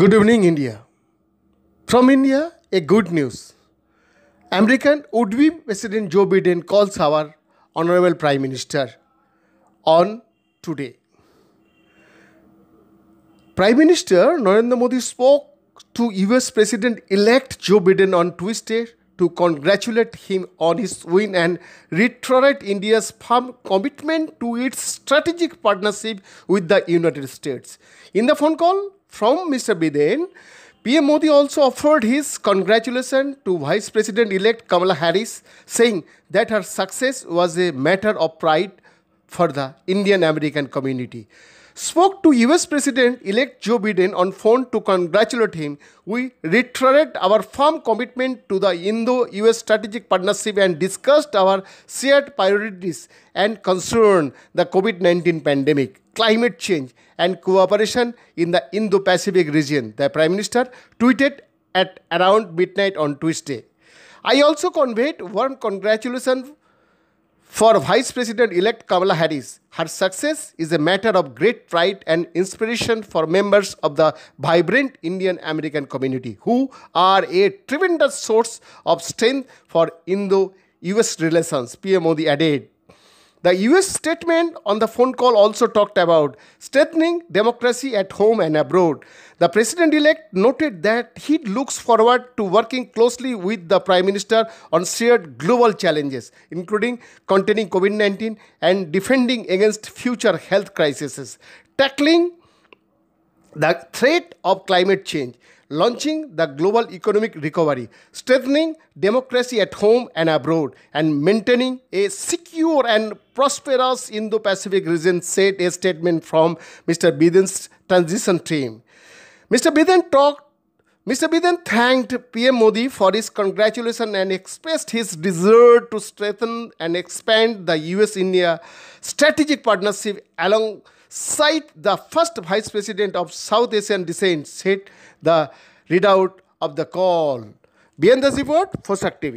Good evening, India. From India, a good news. American would be President Joe Biden calls our Honorable Prime Minister on today. Prime Minister Narendra Modi spoke to US President elect Joe Biden on Tuesday to congratulate him on his win and reiterate India's firm commitment to its strategic partnership with the United States. In the phone call, from Mr. Biden, PM Modi also offered his congratulations to Vice President elect Kamala Harris, saying that her success was a matter of pride for the Indian American community spoke to US President elect Joe Biden on phone to congratulate him. We reiterated our firm commitment to the Indo US strategic partnership and discussed our shared priorities and concern the COVID 19 pandemic, climate change, and cooperation in the Indo Pacific region, the Prime Minister tweeted at around midnight on Tuesday. I also conveyed warm congratulations for Vice President elect Kamala Harris, her success is a matter of great pride and inspiration for members of the vibrant Indian American community, who are a tremendous source of strength for Indo US relations, PM Modi added. The US statement on the phone call also talked about strengthening democracy at home and abroad. The president elect noted that he looks forward to working closely with the prime minister on shared global challenges, including containing COVID 19 and defending against future health crises, tackling the threat of climate change, launching the global economic recovery, strengthening democracy at home and abroad, and maintaining a secure and prosperous Indo Pacific region, said a statement from Mr. Biden's transition team. Mr. Biden talked Mr. Biden thanked PM Modi for his congratulations and expressed his desire to strengthen and expand the US India strategic partnership along Said, the first vice president of South Asian descent, said the readout of the call. Behind this report, First activity."